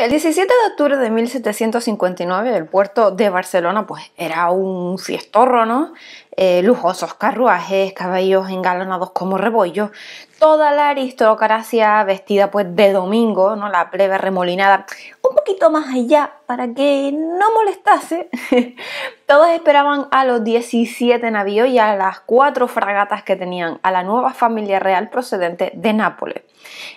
El 17 de octubre de 1759 el puerto de Barcelona pues era un fiestorro, ¿no? Eh, lujosos carruajes, cabellos engalanados como rebollos, toda la aristocracia vestida pues de domingo, ¿no? la plebe remolinada, un poquito más allá para que no molestase. Todos esperaban a los 17 navíos y a las cuatro fragatas que tenían a la nueva familia real procedente de Nápoles.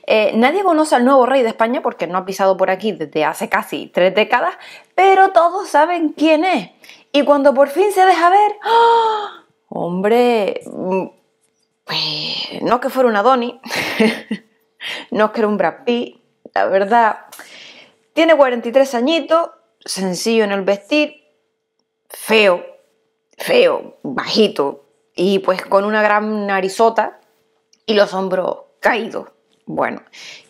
Eh, nadie conoce al nuevo rey de España porque no ha pisado por aquí desde hace casi tres décadas, pero todos saben quién es y cuando por fin se deja ver, ¡ah! hombre, mm, pues, no que fuera una Donny, no que era un Brad Pitt, la verdad. Tiene 43 añitos, sencillo en el vestir, feo, feo, bajito, y pues con una gran narizota y los hombros caídos. Bueno,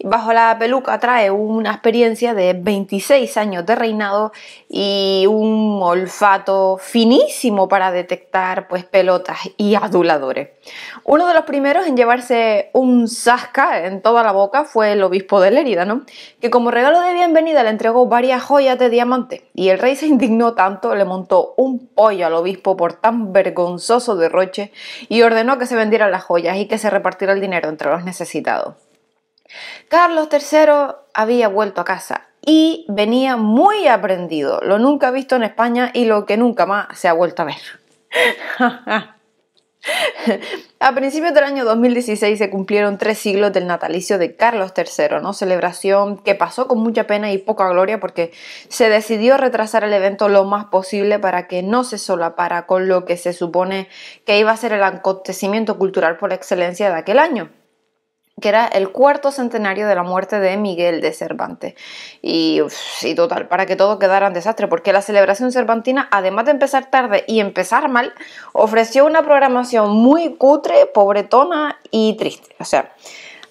bajo la peluca trae una experiencia de 26 años de reinado y un olfato finísimo para detectar pues pelotas y aduladores. Uno de los primeros en llevarse un sasca en toda la boca fue el obispo de Lérida, Que como regalo de bienvenida le entregó varias joyas de diamante y el rey se indignó tanto, le montó un pollo al obispo por tan vergonzoso derroche y ordenó que se vendieran las joyas y que se repartiera el dinero entre los necesitados. Carlos III había vuelto a casa y venía muy aprendido, lo nunca visto en España y lo que nunca más se ha vuelto a ver. a principios del año 2016 se cumplieron tres siglos del natalicio de Carlos III, ¿no? celebración que pasó con mucha pena y poca gloria porque se decidió retrasar el evento lo más posible para que no se solapara con lo que se supone que iba a ser el acontecimiento cultural por excelencia de aquel año que era el cuarto centenario de la muerte de Miguel de Cervantes. Y, y, total, para que todo quedara en desastre, porque la celebración cervantina, además de empezar tarde y empezar mal, ofreció una programación muy cutre, pobretona y triste. O sea,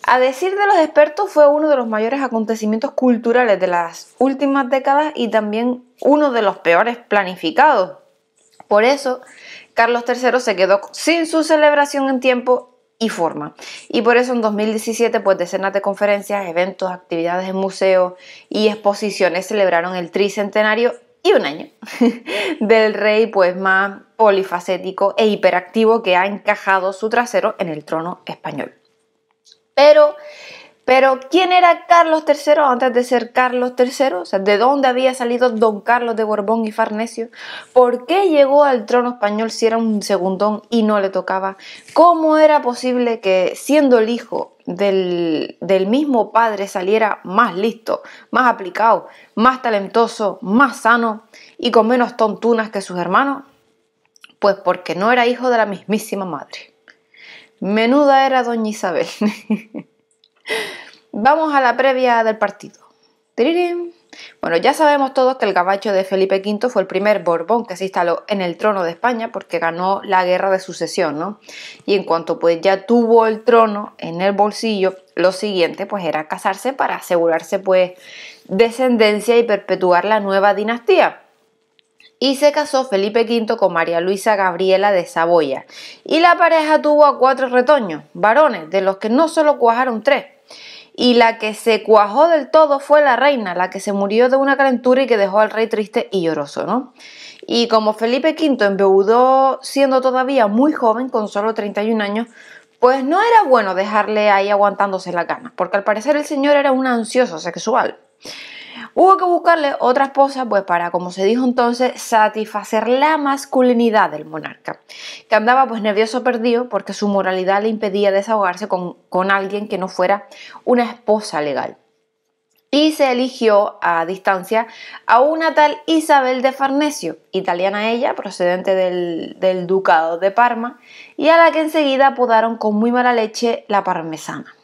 a decir de los expertos, fue uno de los mayores acontecimientos culturales de las últimas décadas y también uno de los peores planificados. Por eso, Carlos III se quedó sin su celebración en tiempo y forma. Y por eso en 2017, pues decenas de conferencias, eventos, actividades en museos y exposiciones celebraron el tricentenario y un año del rey pues más polifacético e hiperactivo que ha encajado su trasero en el trono español. Pero pero ¿quién era Carlos III antes de ser Carlos III? ¿de dónde había salido don Carlos de Borbón y Farnesio? ¿Por qué llegó al trono español si era un segundón y no le tocaba? ¿Cómo era posible que siendo el hijo del, del mismo padre saliera más listo, más aplicado, más talentoso, más sano y con menos tontunas que sus hermanos? Pues porque no era hijo de la mismísima madre. Menuda era doña Isabel. Vamos a la previa del partido. Bueno, ya sabemos todos que el gabacho de Felipe V fue el primer Borbón que se instaló en el trono de España porque ganó la guerra de sucesión, ¿no? Y en cuanto pues ya tuvo el trono en el bolsillo, lo siguiente pues era casarse para asegurarse pues descendencia y perpetuar la nueva dinastía y se casó Felipe V con María Luisa Gabriela de Saboya. Y la pareja tuvo a cuatro retoños, varones, de los que no solo cuajaron tres. Y la que se cuajó del todo fue la reina, la que se murió de una calentura y que dejó al rey triste y lloroso, ¿no? Y como Felipe V embeudó siendo todavía muy joven, con solo 31 años, pues no era bueno dejarle ahí aguantándose la gana, porque al parecer el señor era un ansioso sexual. Hubo que buscarle otra esposa, pues para, como se dijo entonces, satisfacer la masculinidad del monarca, que andaba pues nervioso perdido porque su moralidad le impedía desahogarse con, alguien que no fuera una esposa legal. Y se eligió a distancia a una tal Isabel de Farnesio, italiana ella, procedente del, del ducado de Parma, y a la que enseguida apodaron con muy mala leche la parmesana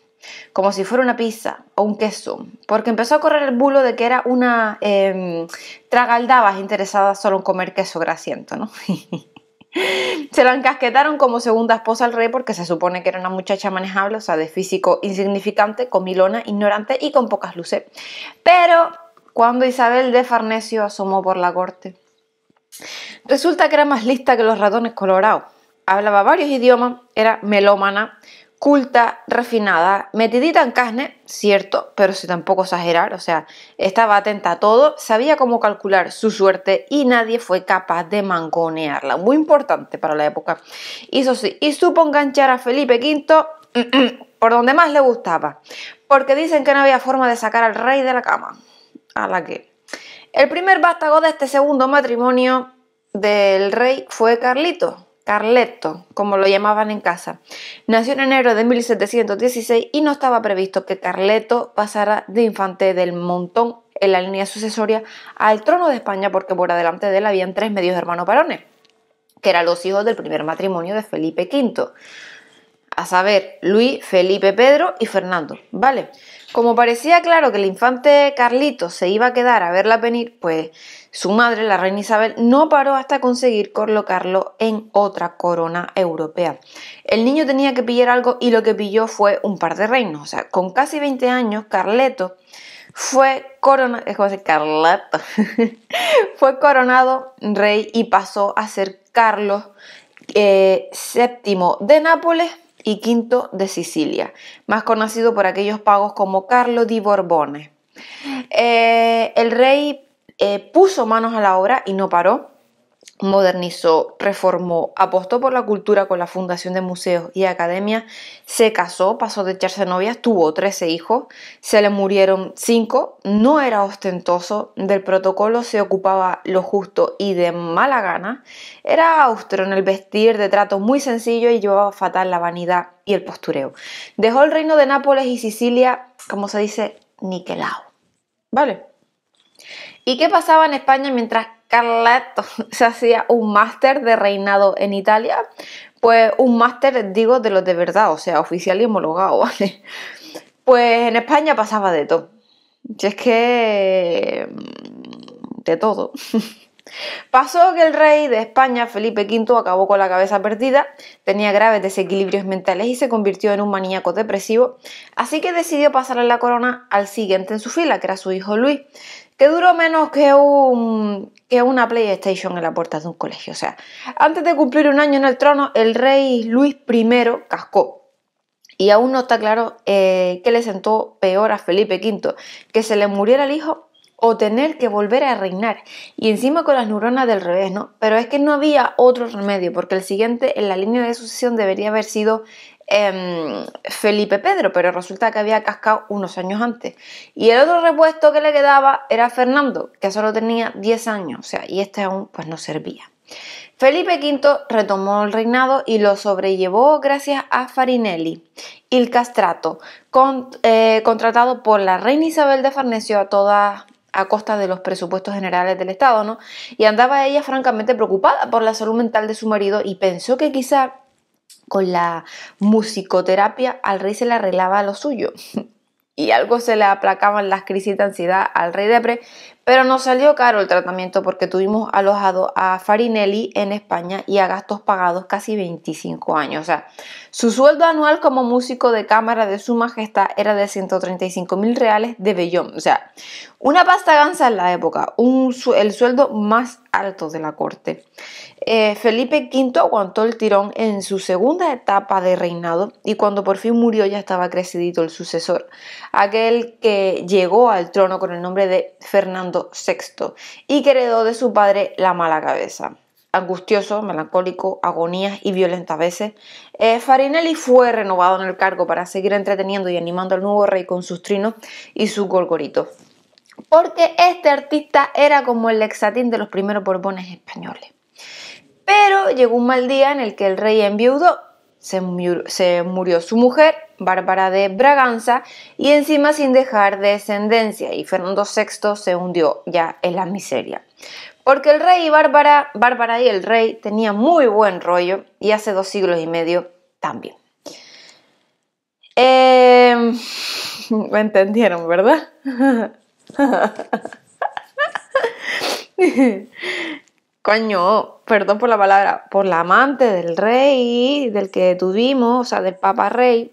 como si fuera una pizza o un queso, porque empezó a correr el bulo de que era una em, tragaldabas interesada solo en comer queso grasiento, ¿no? se la encasquetaron como segunda esposa al rey porque se supone que era una muchacha manejable, o sea, de físico insignificante, comilona, ignorante y con pocas luces. Pero cuando Isabel de Farnesio asomó por la corte, resulta que era más lista que los ratones colorados. Hablaba varios idiomas, era melómana, culta, refinada, metidita en carne, cierto, pero si tampoco exagerar, o sea, estaba atenta a todo, sabía cómo calcular su suerte y nadie fue capaz de mangonearla, muy importante para la época. Hizo sí, y supo enganchar a Felipe V por donde más le gustaba, porque dicen que no había forma de sacar al rey de la cama, a la que... El primer vástago de este segundo matrimonio del rey fue Carlito, Carleto, como lo llamaban en casa. Nació en enero de 1716 y no estaba previsto que Carleto pasara de infante del montón en la línea sucesoria al trono de España porque por delante de él habían tres medios hermanos varones, que eran los hijos del primer matrimonio de Felipe V a saber, Luis, Felipe, Pedro y Fernando, ¿vale? Como parecía claro que el infante Carlito se iba a quedar a verla venir, pues su madre, la reina Isabel, no paró hasta conseguir colocarlo en otra corona europea. El niño tenía que pillar algo y lo que pilló fue un par de reinos. O sea, con casi 20 años, Carleto fue coronado, fue coronado rey y pasó a ser Carlos VII eh, de Nápoles y quinto de Sicilia, más conocido por aquellos pagos como Carlo di Borbone. Eh, el rey eh, puso manos a la obra y no paró modernizó, reformó, apostó por la cultura con la fundación de museos y academias, se casó, pasó de echarse novias, tuvo 13 hijos, se le murieron 5, no era ostentoso, del protocolo se ocupaba lo justo y de mala gana, era austro en el vestir de trato muy sencillo y llevaba fatal la vanidad y el postureo. Dejó el reino de Nápoles y Sicilia, como se dice, niquelado. ¿Vale? ¿Y qué pasaba en España mientras Carletto se hacía un máster de reinado en Italia, pues un máster, digo, de los de verdad, o sea, oficial y homologado, ¿vale? Pues en España pasaba de todo. Si es que... Mm, de todo. Pasó que el rey de España, Felipe V, acabó con la cabeza perdida, tenía graves desequilibrios mentales y se convirtió en un maníaco depresivo, así que decidió pasarle la corona al siguiente en su fila, que era su hijo Luis que duró menos que, un, que una PlayStation en la puerta de un colegio. O sea, antes de cumplir un año en el trono, el rey Luis I cascó. Y aún no está claro eh, qué le sentó peor a Felipe V, que se le muriera el hijo o tener que volver a reinar. Y encima con las neuronas del revés, ¿no? Pero es que no había otro remedio, porque el siguiente en la línea de sucesión debería haber sido Em, Felipe Pedro, pero resulta que había cascado unos años antes. Y el otro repuesto que le quedaba era Fernando, que solo tenía 10 años, o sea, y este aún pues no servía. Felipe V retomó el reinado y lo sobrellevó gracias a Farinelli, il castrato, eh, contratado por la reina Isabel de Farnesio a a costa de los presupuestos generales del Estado, ¿no? Y andaba ella francamente preocupada por la salud mental de su marido y pensó que quizá con la musicoterapia, al rey se le arreglaba lo suyo. y algo se le aplacaban las crisis de ansiedad al rey Depre, pero nos salió caro el tratamiento porque tuvimos alojado a Farinelli en España y a gastos pagados casi 25 años. O sea, su sueldo anual como músico de cámara de Su Majestad era de 135 mil reales de Bellón. O sea, una pasta gansa en la época, un, el sueldo más alto de la corte. Eh, Felipe V aguantó el tirón en su segunda etapa de reinado y cuando por fin murió ya estaba crecidito el sucesor, aquel que llegó al trono con el nombre de Fernando sexto y que heredó de su padre la mala cabeza. Angustioso, melancólico, agonías y violenta a veces, eh, Farinelli fue renovado en el cargo para seguir entreteniendo y animando al nuevo rey con sus trinos y sus gorgoritos. Porque este artista era como el lexatín de los primeros borbones españoles. Pero llegó un mal día en el que el rey enviudó se murió, su mujer, Bárbara de Braganza, y encima sin dejar descendencia, y Fernando VI se hundió ya en la miseria. Porque el rey y Bárbara, Bárbara y el rey tenían muy buen rollo, y hace dos siglos y medio también. Em, me entendieron, ¿verdad? perdón por la palabra, por la amante del rey, del que tuvimos, o sea, del papa rey,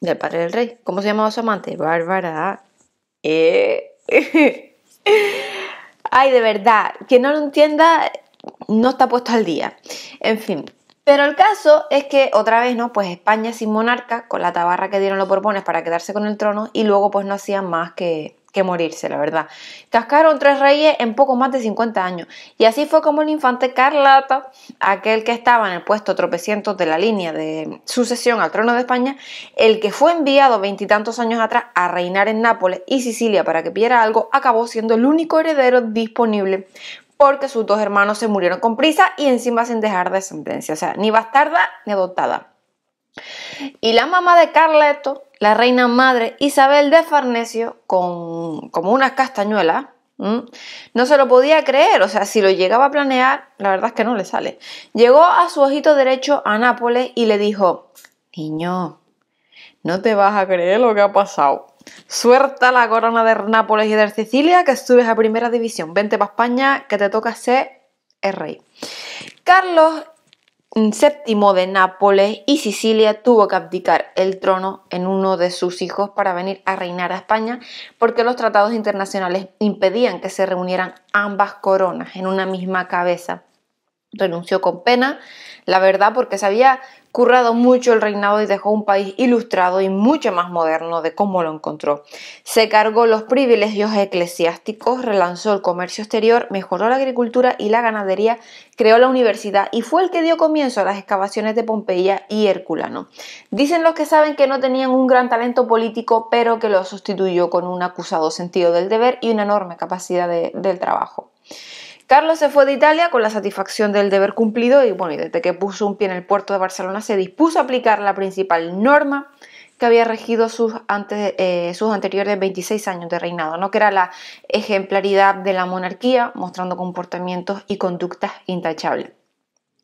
del padre del rey. ¿Cómo se llamaba su amante? Bárbara. Eh. Ay, de verdad, quien no lo entienda no está puesto al día. En fin, pero el caso es que otra vez, ¿no? Pues España sin monarca, con la tabarra que dieron los Borbones para quedarse con el trono y luego pues no hacían más que que morirse, la verdad. Cascaron tres reyes en poco más de 50 años. Y así fue como el infante Carlata, aquel que estaba en el puesto tropeciento de la línea de sucesión al trono de España, el que fue enviado veintitantos años atrás a reinar en Nápoles y Sicilia para que pidiera algo, acabó siendo el único heredero disponible porque sus dos hermanos se murieron con prisa y encima sin dejar descendencia, o sea, ni bastarda ni adoptada. Y la mamá de Carleto la reina madre Isabel de Farnesio con, como unas castañuelas. No se lo podía creer, o sea, si lo llegaba a planear, la verdad es que no le sale. Llegó a su ojito derecho a Nápoles y le dijo, niño, no te vas a creer lo que ha pasado. Suelta la corona de Nápoles y de Sicilia que subes a primera división. Vente para España que te toca ser el rey. Carlos VII de Nápoles y Sicilia tuvo que abdicar el trono en uno de sus hijos para venir a reinar a España porque los tratados internacionales impedían que se reunieran ambas coronas en una misma cabeza renunció con pena, la verdad, porque se había currado mucho el reinado y dejó un país ilustrado y mucho más moderno de cómo lo encontró. Se cargó los privilegios eclesiásticos, relanzó el comercio exterior, mejoró la agricultura y la ganadería, creó la universidad y fue el que dio comienzo a las excavaciones de Pompeya y Herculano. Dicen los que saben que no tenían un gran talento político, pero que lo sustituyó con un acusado sentido del deber y una enorme capacidad del trabajo. Carlos se fue de Italia con la satisfacción del deber cumplido y, bueno, y desde que puso un pie en el puerto de Barcelona se dispuso a aplicar la principal norma que había regido sus, eh, sus anteriores 26 años de reinado, ¿no? que era la ejemplaridad de la monarquía, mostrando comportamientos y conductas intachables.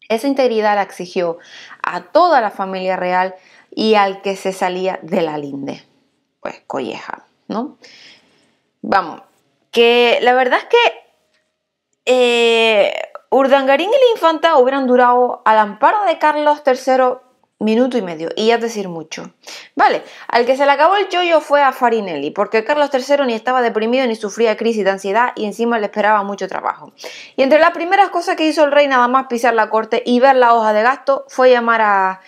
Esa integridad la exigió a toda la familia real y al que se salía de la linde. Pues colleja, ¿no? Vamos, que la verdad es que eh, Urdangarín y la infanta hubieran durado al amparo de Carlos III Minuto y medio, y ya es decir mucho. Vale, al que se le acabó el chollo fue a Farinelli, porque Carlos III ni estaba deprimido ni sufría crisis de ansiedad y encima le esperaba mucho trabajo. Y entre las primeras cosas que hizo el rey nada más pisar la corte y ver la hoja de gasto fue llamar a,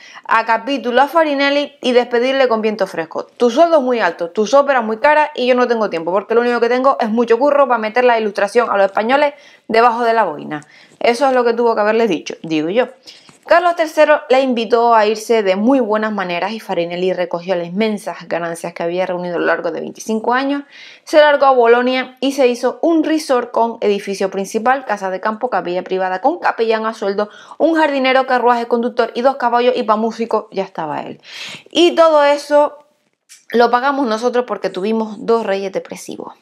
capítulo a Farinelli y despedirle con viento fresco. Tu sueldo es muy alto, tus óperas muy caras y yo no tengo tiempo, porque lo único que tengo es mucho curro para meter la ilustración a los españoles debajo de la boina. Eso es lo que tuvo que haberle dicho, digo yo. Carlos III la invitó a irse de muy buenas maneras y Farinelli recogió las inmensas ganancias que había reunido a lo largo de 25 años, se largó a Bolonia y se hizo un resort con edificio principal, casa de campo, capilla privada con capellán a sueldo, un jardinero, carruaje, conductor y dos caballos y para músico ya estaba él. Y todo eso lo pagamos nosotros porque tuvimos dos reyes depresivos.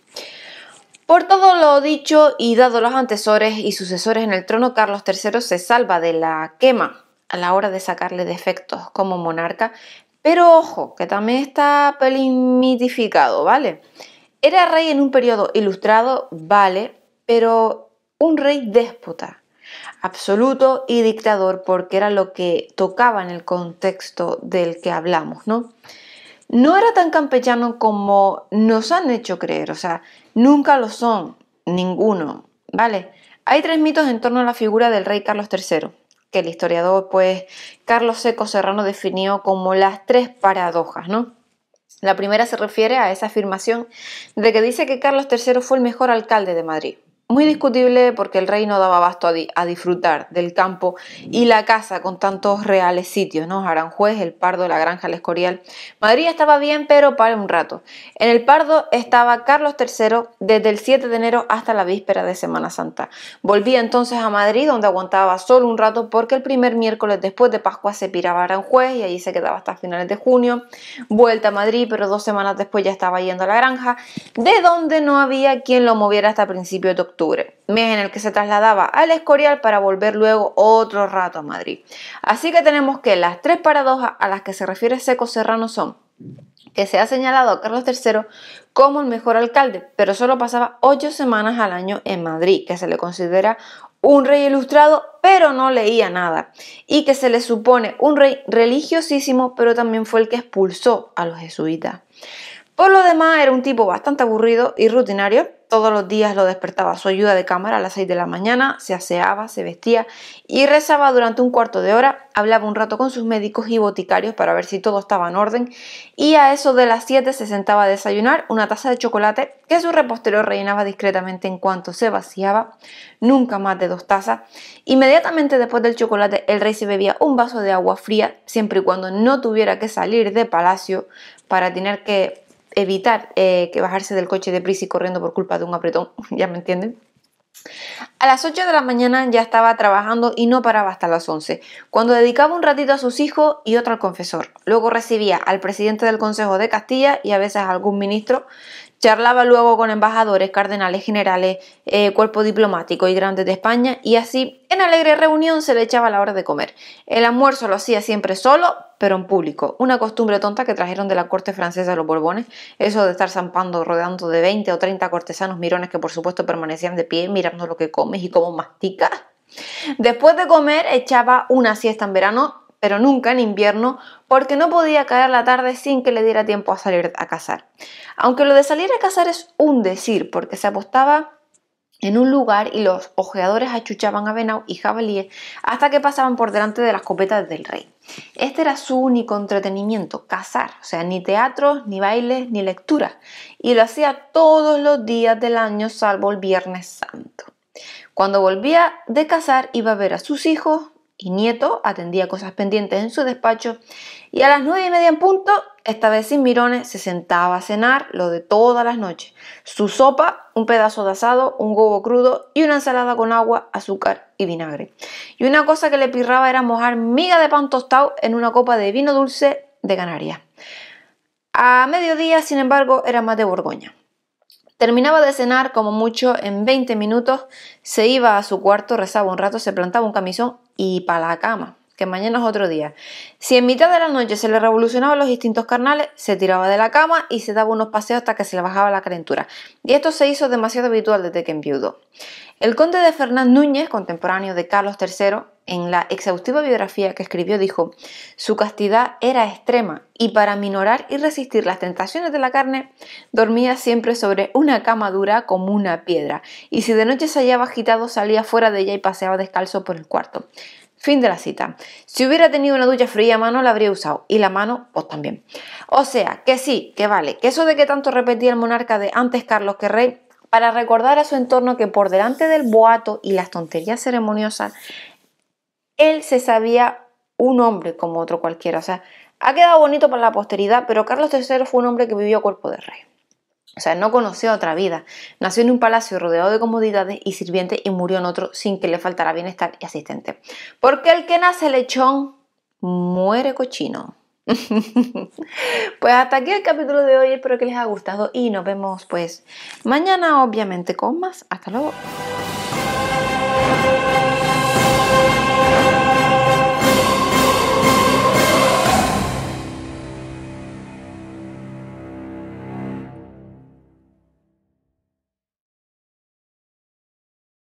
Por todo lo dicho y dado los antecesores y sucesores en el trono, Carlos III se salva de la quema a la hora de sacarle defectos como monarca, pero ojo, que también está pelimitificado, ¿vale? Era rey en un periodo ilustrado, vale, pero un rey déspota, absoluto y dictador, porque era lo que tocaba en el contexto del que hablamos, ¿no? No era tan campechano como nos han hecho creer, o sea, Nunca lo son, ninguno, ¿vale? Hay tres mitos en torno a la figura del rey Carlos III, que el historiador pues Carlos Seco Serrano definió como las tres paradojas, ¿no? La primera se refiere a esa afirmación de que dice que Carlos III fue el mejor alcalde de Madrid, muy discutible porque el rey no daba abasto a, disfrutar del campo y la casa con tantos reales sitios, ¿no? Aranjuez, El Pardo, La Granja, El Escorial. Madrid estaba bien, pero para un rato. En El Pardo estaba Carlos III desde el 7 de enero hasta la víspera de Semana Santa. Volvía entonces a Madrid, donde aguantaba solo un rato porque el primer miércoles después de Pascua se piraba Aranjuez y allí se quedaba hasta finales de junio. Vuelta a Madrid, pero dos semanas después ya estaba yendo a La Granja, de donde no había quien lo moviera hasta principios de octubre mes en el que se trasladaba al Escorial para volver luego otro rato a Madrid. Así que tenemos que las tres paradojas a las que se refiere Seco Serrano son que se ha señalado a Carlos III como el mejor alcalde, pero solo pasaba ocho semanas al año en Madrid, que se le considera un rey ilustrado, pero no leía nada, y que se le supone un rey religiosísimo, pero también fue el que expulsó a los jesuitas. Por lo demás, era un tipo bastante aburrido y rutinario. Todos los días lo despertaba su ayuda de cámara a las 6 de la mañana, se aseaba, se vestía y rezaba durante un cuarto de hora, hablaba un rato con sus médicos y boticarios para ver si todo estaba en orden y a eso de las 7 se sentaba a desayunar una taza de chocolate que su repostero rellenaba discretamente en cuanto se vaciaba, nunca más de dos tazas. Inmediatamente después del chocolate el rey se bebía un vaso de agua fría, siempre y cuando no tuviera que salir de palacio para tener que evitar eh, que bajarse del coche de prisa y corriendo por culpa de un apretón, ya me entienden. A las 8 de la mañana ya estaba trabajando y no paraba hasta las 11, cuando dedicaba un ratito a sus hijos y otro al confesor. Luego recibía al presidente del Consejo de Castilla y a veces a algún ministro, Charlaba luego con embajadores, cardenales, generales, eh, cuerpo diplomático y grandes de España y así en alegre reunión se le echaba la hora de comer. El almuerzo lo hacía siempre solo, pero en público. Una costumbre tonta que trajeron de la corte francesa los Borbones, eso de estar zampando, rodeando de 20 o 30 cortesanos mirones que por supuesto permanecían de pie mirando lo que comes y cómo masticas. Después de comer echaba una siesta en verano pero nunca en invierno, porque no podía caer la tarde sin que le diera tiempo a salir a cazar. Aunque lo de salir a cazar es un decir, porque se apostaba en un lugar y los ojeadores achuchaban a y jabalíes hasta que pasaban por delante de las copetas del rey. Este era su único entretenimiento, cazar, o sea, ni teatro, ni bailes, ni lectura. y lo hacía todos los días del año salvo el Viernes Santo. Cuando volvía de cazar iba a ver a sus hijos y Nieto atendía cosas pendientes en su despacho y a las nueve y media en punto, esta vez sin mirones, se sentaba a cenar lo de todas las noches. Su sopa, un pedazo de asado, un huevo crudo y una ensalada con agua, azúcar y vinagre. Y una cosa que le pirraba era mojar miga de pan tostado en una copa de vino dulce de Canarias. A mediodía, sin embargo, era más de Borgoña. Terminaba de cenar como mucho en 20 minutos, se iba a su cuarto, rezaba un rato, se plantaba un camisón y para la cama que mañana es otro día. Si en mitad de la noche se le revolucionaban los instintos carnales, se tiraba de la cama y se daba unos paseos hasta que se le bajaba la calentura. Y esto se hizo demasiado habitual desde que enviudó. El conde de Fernán Núñez, contemporáneo de Carlos III, en la exhaustiva biografía que escribió dijo, su castidad era extrema y para minorar y resistir las tentaciones de la carne, dormía siempre sobre una cama dura como una piedra, y si de noche se hallaba agitado salía fuera de ella y paseaba descalzo por el cuarto. Fin de la cita. Si hubiera tenido una ducha fría a mano, la habría usado. Y la mano, pues también. O sea, que sí, que vale. Que eso de que tanto repetía el monarca de antes Carlos que rey, para recordar a su entorno que por delante del boato y las tonterías ceremoniosas, él se sabía un hombre como otro cualquiera. O sea, ha quedado bonito para la posteridad, pero Carlos III fue un hombre que vivió a cuerpo de rey. O sea, no conoció otra vida. Nació en un palacio rodeado de comodidades y sirvientes y murió en otro sin que le faltara bienestar y asistente. Porque el que nace lechón muere cochino. pues hasta aquí el capítulo de hoy. Espero que les haya gustado y nos vemos pues mañana obviamente con más. Hasta luego.